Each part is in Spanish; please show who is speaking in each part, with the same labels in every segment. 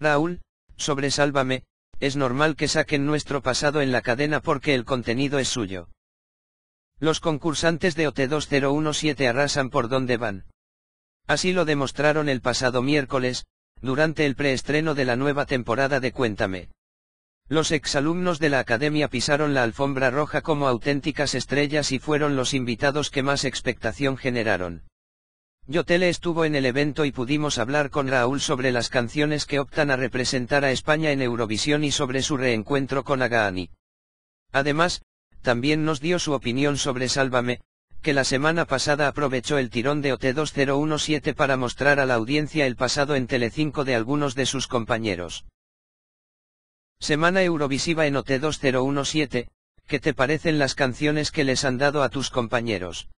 Speaker 1: Raúl, sobresálvame, es normal que saquen nuestro pasado en la cadena porque el contenido es suyo. Los concursantes de OT2017 arrasan por donde van. Así lo demostraron el pasado miércoles, durante el preestreno de la nueva temporada de Cuéntame. Los exalumnos de la academia pisaron la alfombra roja como auténticas estrellas y fueron los invitados que más expectación generaron. Yotele estuvo en el evento y pudimos hablar con Raúl sobre las canciones que optan a representar a España en Eurovisión y sobre su reencuentro con Agaani. Además, también nos dio su opinión sobre Sálvame, que la semana pasada aprovechó el tirón de OT2017 para mostrar a la audiencia el pasado en Telecinco de algunos de sus compañeros. Semana Eurovisiva en OT2017, ¿qué te parecen las canciones que les han dado a tus compañeros?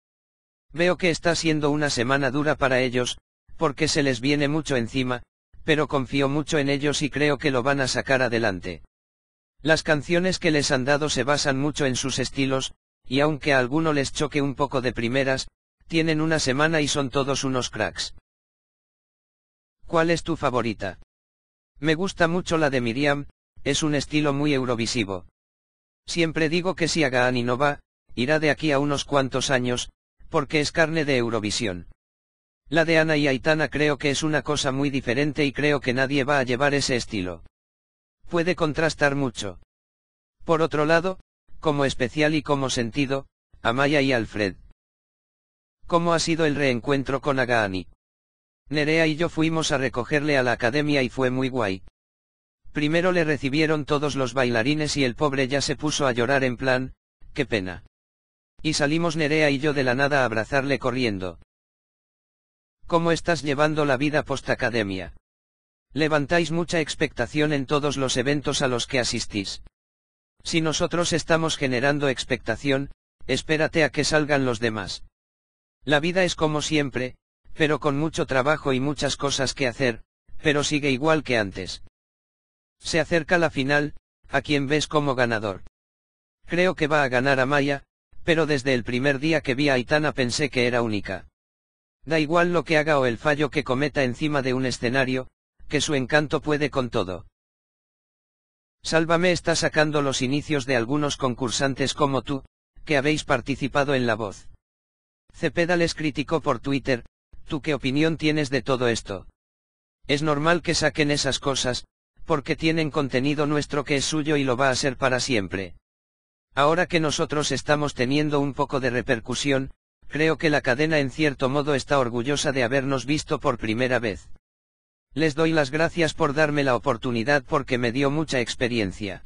Speaker 1: Veo que está siendo una semana dura para ellos, porque se les viene mucho encima, pero confío mucho en ellos y creo que lo van a sacar adelante. Las canciones que les han dado se basan mucho en sus estilos, y aunque a alguno les choque un poco de primeras, tienen una semana y son todos unos cracks. ¿Cuál es tu favorita? Me gusta mucho la de Miriam, es un estilo muy eurovisivo. Siempre digo que si haga no irá de aquí a unos cuantos años, porque es carne de Eurovisión. La de Ana y Aitana creo que es una cosa muy diferente y creo que nadie va a llevar ese estilo. Puede contrastar mucho. Por otro lado, como especial y como sentido, Amaya y Alfred. ¿Cómo ha sido el reencuentro con Agaani? Nerea y yo fuimos a recogerle a la academia y fue muy guay. Primero le recibieron todos los bailarines y el pobre ya se puso a llorar en plan, qué pena. Y salimos Nerea y yo de la nada a abrazarle corriendo. ¿Cómo estás llevando la vida post-academia? Levantáis mucha expectación en todos los eventos a los que asistís. Si nosotros estamos generando expectación, espérate a que salgan los demás. La vida es como siempre, pero con mucho trabajo y muchas cosas que hacer, pero sigue igual que antes. Se acerca la final, a quien ves como ganador. Creo que va a ganar a Maya pero desde el primer día que vi a Aitana pensé que era única. Da igual lo que haga o el fallo que cometa encima de un escenario, que su encanto puede con todo. Sálvame está sacando los inicios de algunos concursantes como tú, que habéis participado en La Voz. Cepeda les criticó por Twitter, ¿tú qué opinión tienes de todo esto? Es normal que saquen esas cosas, porque tienen contenido nuestro que es suyo y lo va a ser para siempre. Ahora que nosotros estamos teniendo un poco de repercusión, creo que la cadena en cierto modo está orgullosa de habernos visto por primera vez. Les doy las gracias por darme la oportunidad porque me dio mucha experiencia.